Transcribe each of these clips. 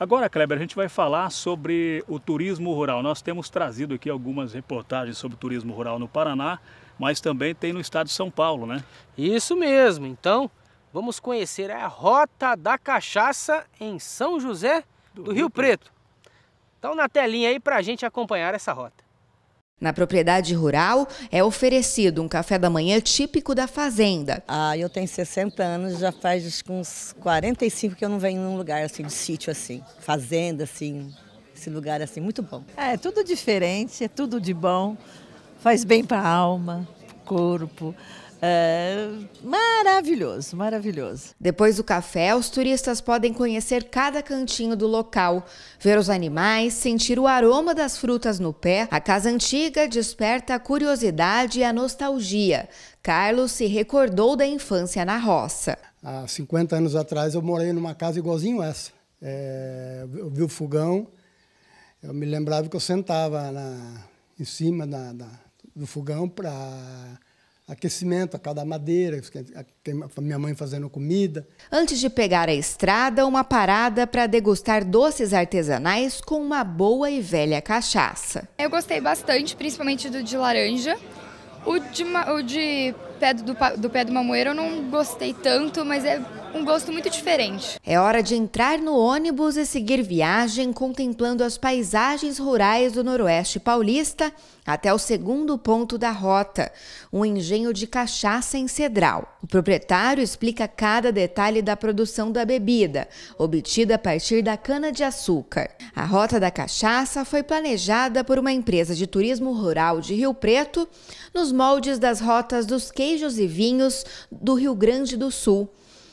Agora, Kleber, a gente vai falar sobre o turismo rural. Nós temos trazido aqui algumas reportagens sobre turismo rural no Paraná, mas também tem no estado de São Paulo, né? Isso mesmo. Então, vamos conhecer a Rota da Cachaça em São José do, do Rio, Rio Preto. Preto. Então, na telinha aí para a gente acompanhar essa rota. Na propriedade rural é oferecido um café da manhã típico da fazenda. Ah, eu tenho 60 anos, já faz uns 45 que eu não venho num lugar assim de sítio assim, fazenda assim, esse lugar assim muito bom. É, é tudo diferente, é tudo de bom, faz bem para a alma, corpo. É, mas Maravilhoso, maravilhoso. Depois do café, os turistas podem conhecer cada cantinho do local, ver os animais, sentir o aroma das frutas no pé. A casa antiga desperta a curiosidade e a nostalgia. Carlos se recordou da infância na roça. Há 50 anos atrás eu morei numa casa igualzinho essa. É, eu vi o fogão, eu me lembrava que eu sentava na, em cima da, da, do fogão para aquecimento a cada madeira, minha mãe fazendo comida. Antes de pegar a estrada, uma parada para degustar doces artesanais com uma boa e velha cachaça. Eu gostei bastante, principalmente do de laranja. O de, o de pé do, do pé do mamoeiro eu não gostei tanto, mas é um gosto muito diferente. É hora de entrar no ônibus e seguir viagem contemplando as paisagens rurais do Noroeste paulista até o segundo ponto da rota, um engenho de cachaça em Cedral. O proprietário explica cada detalhe da produção da bebida, obtida a partir da cana-de-açúcar. A rota da cachaça foi planejada por uma empresa de turismo rural de Rio Preto nos moldes das rotas dos queijos Queijos e Vinhos do Rio Grande do Sul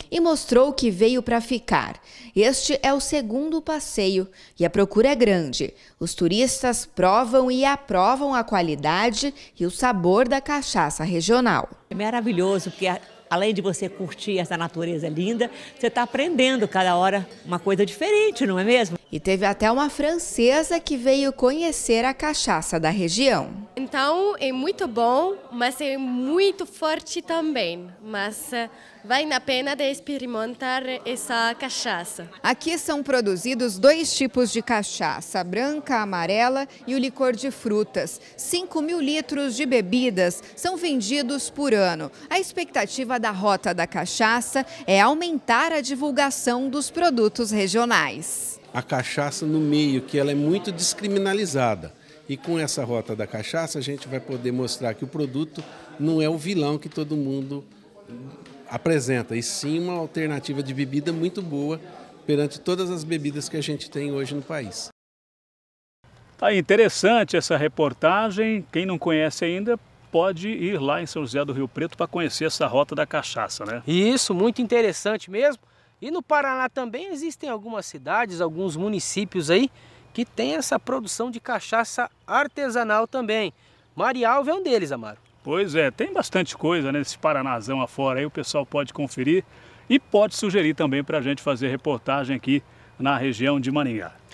e mostrou que veio para ficar. Este é o segundo passeio e a procura é grande. Os turistas provam e aprovam a qualidade e o sabor da cachaça regional. É maravilhoso, porque além de você curtir essa natureza linda, você está aprendendo cada hora uma coisa diferente, não é mesmo? E teve até uma francesa que veio conhecer a cachaça da região. Então é muito bom, mas é muito forte também. Mas eh, vale a pena de experimentar essa cachaça. Aqui são produzidos dois tipos de cachaça, branca, amarela e o licor de frutas. 5 mil litros de bebidas são vendidos por ano. A expectativa da Rota da Cachaça é aumentar a divulgação dos produtos regionais a cachaça no meio, que ela é muito descriminalizada. E com essa rota da cachaça, a gente vai poder mostrar que o produto não é o vilão que todo mundo apresenta, e sim uma alternativa de bebida muito boa perante todas as bebidas que a gente tem hoje no país. Tá interessante essa reportagem. Quem não conhece ainda pode ir lá em São José do Rio Preto para conhecer essa rota da cachaça, né? Isso, muito interessante mesmo. E no Paraná também existem algumas cidades, alguns municípios aí que tem essa produção de cachaça artesanal também. Marialva é um deles, Amaro. Pois é, tem bastante coisa nesse né, Paranazão afora aí, o pessoal pode conferir e pode sugerir também para a gente fazer reportagem aqui na região de Maringá.